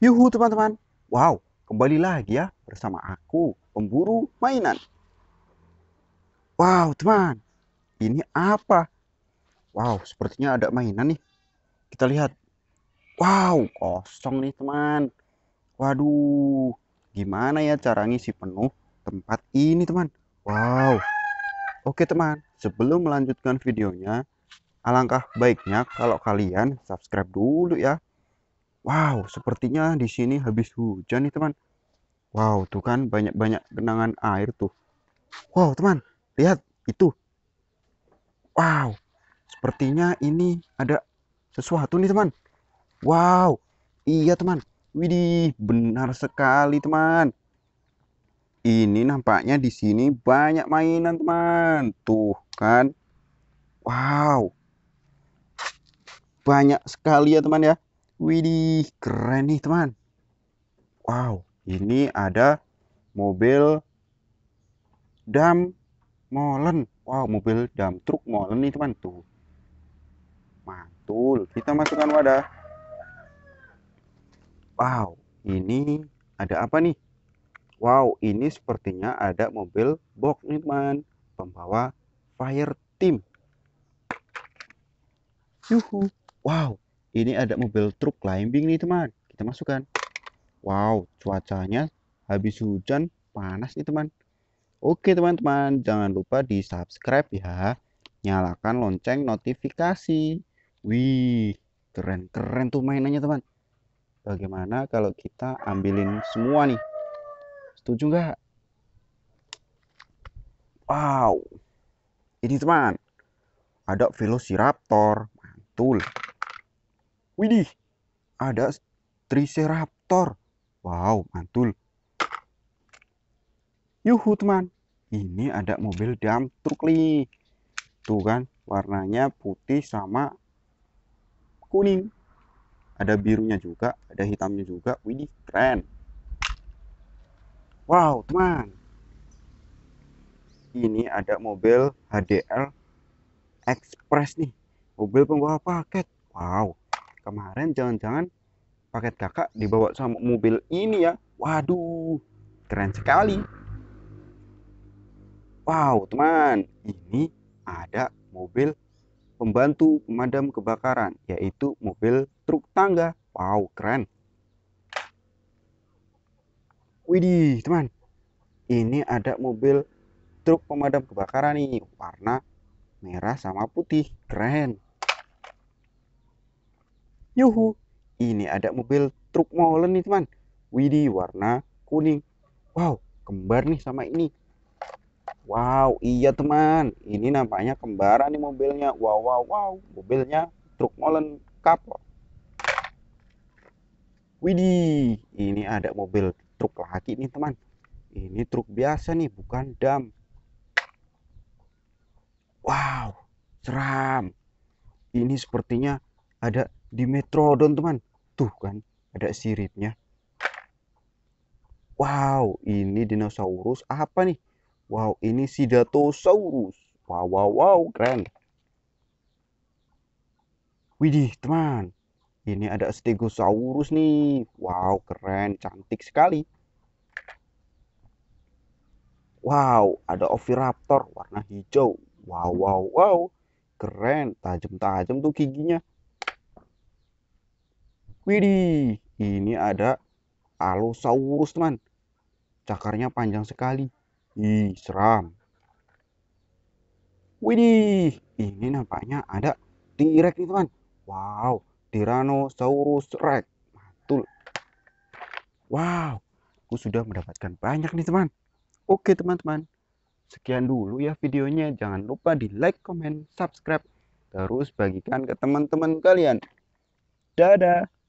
Yuhu teman-teman. Wow, kembali lagi ya bersama aku, pemburu mainan. Wow, teman. Ini apa? Wow, sepertinya ada mainan nih. Kita lihat. Wow, kosong nih teman. Waduh, gimana ya cara ngisi penuh tempat ini teman? Wow. Oke teman, sebelum melanjutkan videonya, alangkah baiknya kalau kalian subscribe dulu ya Wow, sepertinya di sini habis hujan nih teman. Wow, tuh kan banyak-banyak genangan air tuh. Wow, teman, lihat itu. Wow, sepertinya ini ada sesuatu nih teman. Wow, iya teman. Widih, benar sekali teman. Ini nampaknya di sini banyak mainan teman. Tuh kan. Wow. Banyak sekali ya teman ya. Widih, keren nih teman. Wow, ini ada mobil dam molen. Wow, mobil dam truk molen nih teman tuh. Mantul. Kita masukkan wadah. Wow, ini ada apa nih? Wow, ini sepertinya ada mobil box nih teman. Pembawa fire team. Yuhu. Wow, ini ada mobil truk climbing nih teman kita masukkan wow cuacanya habis hujan panas nih teman oke teman-teman jangan lupa di subscribe ya nyalakan lonceng notifikasi wih keren-keren tuh mainannya teman bagaimana kalau kita ambilin semua nih setuju nggak wow ini teman ada velociraptor mantul Widih, ada Triceraptor. Wow, mantul. Yuhu teman, ini ada mobil dump truk nih. Tuh kan, warnanya putih sama kuning. Ada birunya juga, ada hitamnya juga. Widih, keren. Wow, teman. Ini ada mobil HDL Express nih. Mobil pembawa paket. Wow, kemarin jangan-jangan paket kakak hmm. dibawa sama mobil ini ya waduh keren sekali wow teman ini ada mobil pembantu pemadam kebakaran yaitu mobil truk tangga wow keren widih teman ini ada mobil truk pemadam kebakaran nih warna merah sama putih keren Yuhu, ini ada mobil truk molen nih teman. widi warna kuning. Wow, kembar nih sama ini. Wow, iya teman. Ini nampaknya kembaran nih mobilnya. Wow, wow, wow. Mobilnya truk molen kapok. widi ini ada mobil truk laki nih teman. Ini truk biasa nih, bukan dam. Wow, seram. Ini sepertinya ada di metro don teman tuh kan ada siripnya wow ini dinosaurus apa nih wow ini sidatosaurus wow wow wow keren widih teman ini ada stegosaurus nih wow keren cantik sekali wow ada oviraptor warna hijau wow wow wow keren tajam-tajam tuh giginya Widih, ini ada Allosaurus, teman. Cakarnya panjang sekali. Ih, seram. Widih, ini nampaknya ada T-Rex nih, teman. Wow, Tyrannosaurus Rex. Mantul. Wow, aku sudah mendapatkan banyak nih, teman. Oke, teman-teman. Sekian dulu ya videonya. Jangan lupa di like, comment, subscribe. Terus bagikan ke teman-teman kalian. Dadah.